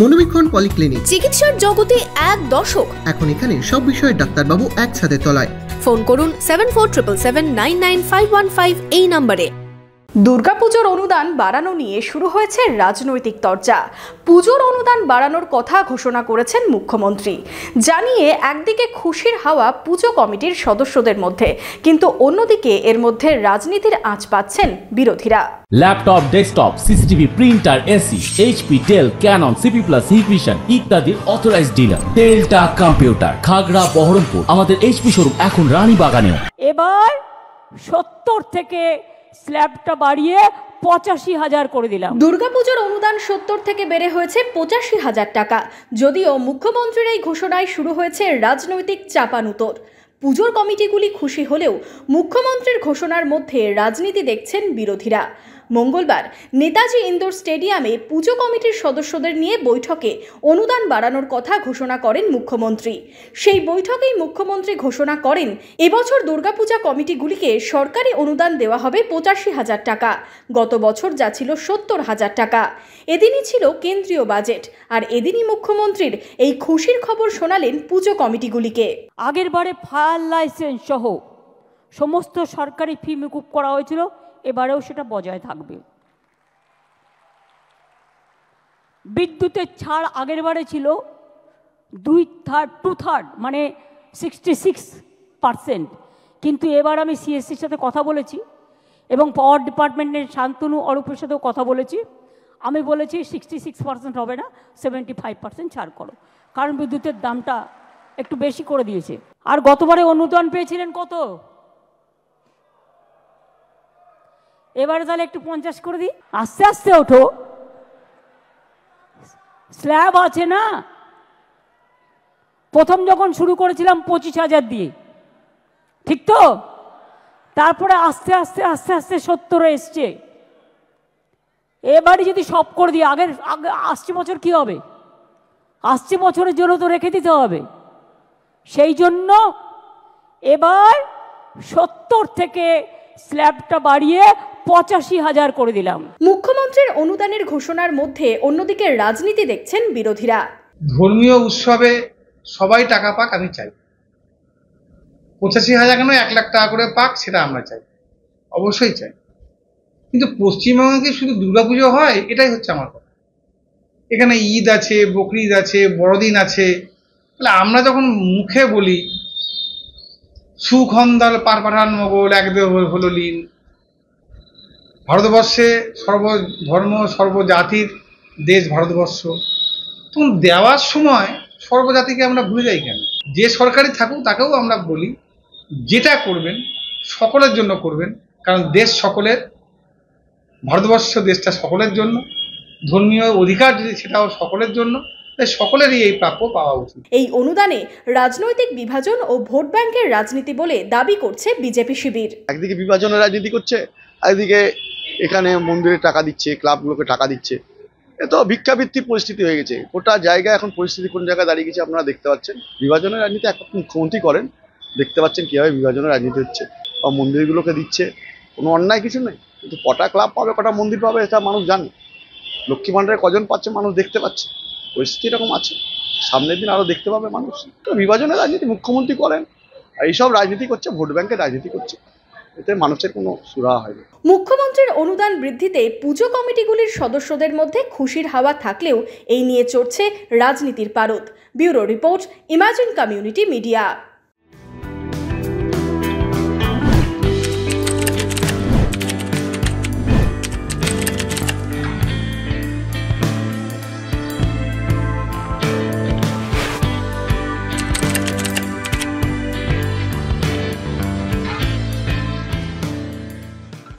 মনোবীক্ষণ polyclinic চিকিৎসার জগতে এক দশক এখন এখানে সব বিষয়ে ডাক্তারবাবু একসাথে তলায় ফোন করুন seven four triple seven nine nine five one five এই নম্বরে দুর্গাপুজোর অনুদান বাড়ানো নিয়ে শুরু হয়েছে রাজনৈতিক চর্চা পুজোর অনুদান বাড়ানোর কথা ঘোষণা করেছেন মুখ্যমন্ত্রী জানিয়ে একদিকে খুশির হাওয়া পুজো কমিটির সদস্যদের মধ্যে কিন্তু অন্যদিকে এর মধ্যে রাজনীতির আঁচ পাচ্ছেন বিরোধীরা laptop desktop CCTV printer AC HP Dell Canon CP plus equation ইত্যাদির authorise dealer Delta computer Khagra Baharampur আমাদের এইচপি শোরুম এখন রানী বাগানে এবার সত্তর থেকে স্ল্যাবটা বাড়িয়ে পঁচাশি হাজার করে দিলাম দুর্গাপুজোর অনুদান সত্তর থেকে বেড়ে হয়েছে পঁচাশি হাজার টাকা যদিও মুখ্যমন্ত্রীর এই ঘোষণায় শুরু হয়েছে রাজনৈতিক চাপানুতর পুজোর কমিটিগুলি খুশি হলেও মুখ্যমন্ত্রীর ঘোষণার মধ্যে রাজনীতি দেখছেন বিরোধীরা মঙ্গলবার নেতাজি ইন্দোর স্টেডিয়ামে পুজো কমিটির সদস্যদের নিয়ে বৈঠকে অনুদান বাড়ানোর কথা ঘোষণা করেন মুখ্যমন্ত্রী সেই বৈঠকেই মুখ্যমন্ত্রী ঘোষণা করেন এবছর দুর্গাপূজা কমিটিগুলিকে সরকারি অনুদান দেওয়া হবে পঁচাশি হাজার টাকা গত বছর যা ছিল সত্তর হাজার টাকা এদিনই ছিল কেন্দ্রীয় বাজেট আর এদিনই মুখ্যমন্ত্রীর এই খুশির খবর শোনালেন পুজো কমিটিগুলিকে আগের বারে ফায়ার লাইসেন্স সহ সমস্ত সরকারি ফি মুকুব করা হয়েছিল এবারেও সেটা বজায় থাকবে বিদ্যুতের ছাড় আগের বারে ছিল দুই থার্ড টু থার্ড মানে সিক্সটি সিক্স পারসেন্ট কিন্তু এবার আমি সিএসসির সাথে কথা বলেছি এবং পাওয়ার ডিপার্টমেন্টের শান্তনু অরূপের সাথেও কথা বলেছি আমি বলেছি সিক্সটি সিক্স পার্সেন্ট হবে না সেভেন্টি ফাইভ পার্সেন্ট ছাড় করো কারণ বিদ্যুতের দামটা একটু বেশি করে দিয়েছে আর গতবারে অনুদান পেয়েছিলেন কত এবারে তাহলে একটু পঞ্চাশ করে দিই আস্তে আস্তে ওঠো স্ল্যাব আছে না প্রথম যখন শুরু করেছিলাম পঁচিশ হাজার দিয়ে ঠিক তো তারপরে আস্তে আস্তে আস্তে আস্তে সত্তরে এসছে এবারে যদি সব করে দিই আগের আগে আসছে বছর কি হবে আসছে বছরের জন্য তো রেখে দিতে হবে সেই জন্য এবার সত্তর থেকে স্ল্যাবটা বাড়িয়ে পঁচাশি হাজার করে দিলাম মুখ্যমন্ত্রীর অনুদানের ঘোষণার মধ্যে অন্যদিকে রাজনীতি দেখছেন বিরোধীরা ধর্মীয় উৎসবে সবাই টাকা পাক আমি চাই পঁচাশি হাজার কেন এক লাখ টাকা করে পাক সেটা আমরা চাই অবশ্যই চাই কিন্তু পশ্চিমবঙ্গে কি শুধু দুর্গাপুজো হয় এটাই হচ্ছে আমার কথা এখানে ঈদ আছে বকরিদ আছে বড়দিন আছে তাহলে আমরা যখন মুখে বলি সুখন্দল পারপাঠান মোগল এক হলো লীন ভারতবর্ষে সর্বধর্ম সর্বজাতির দেশ ভারতবর্ষ তখন দেওয়ার সময় সর্বজাতিকে আমরা ভুলে যাই কেন যে সরকারি থাকুক তাকেও আমরা বলি যেটা করবেন সকলের জন্য করবেন কারণ দেশ সকলের ভারতবর্ষ দেশটা সকলের জন্য ধর্মীয় অধিকার যদি সেটাও সকলের জন্য তাই সকলেরই এই প্রাপ্য পাওয়া উচিত এই অনুদানে রাজনৈতিক বিভাজন ও ভোট ব্যাংকের রাজনীতি বলে দাবি করছে বিজেপি শিবির একদিকে বিভাজনের রাজনীতি করছে একদিকে এখানে মন্দিরে টাকা দিচ্ছে ক্লাবগুলোকে টাকা দিচ্ছে এ তো ভিক্ষাবৃত্তি পরিস্থিতি হয়ে গেছে গোটা জায়গায় এখন পরিস্থিতি কোন জায়গায় দাঁড়িয়ে গেছে আপনারা দেখতে পাচ্ছেন বিভাজনের রাজনীতি এক মুখ্যমন্ত্রী করেন দেখতে পাচ্ছেন কীভাবে বিভাজনের রাজনীতি হচ্ছে বা মন্দিরগুলোকে দিচ্ছে কোনো অন্যায় কিছু নেই কিন্তু কটা ক্লাব পাবে কটা মন্দির পাবে এটা মানুষ জানে লক্ষ্মী ভাণ্ডারে কজন পাচ্ছে মানুষ দেখতে পাচ্ছে পরিস্থিতি এরকম আছে সামনের দিন আরও দেখতে পাবে মানুষ তো বিভাজনের রাজনীতি মুখ্যমন্ত্রী করেন আর এইসব রাজনীতি করছে ভোট ব্যাংকের রাজনীতি করছে এতে মানুষের কোনো সুরা হয় মুখ্যমন্ত্রীর অনুদান বৃদ্ধিতে পুজো কমিটিগুলির সদস্যদের মধ্যে খুশির হাওয়া থাকলেও এই নিয়ে চড়ছে রাজনীতির পারদ bureau report imagine community media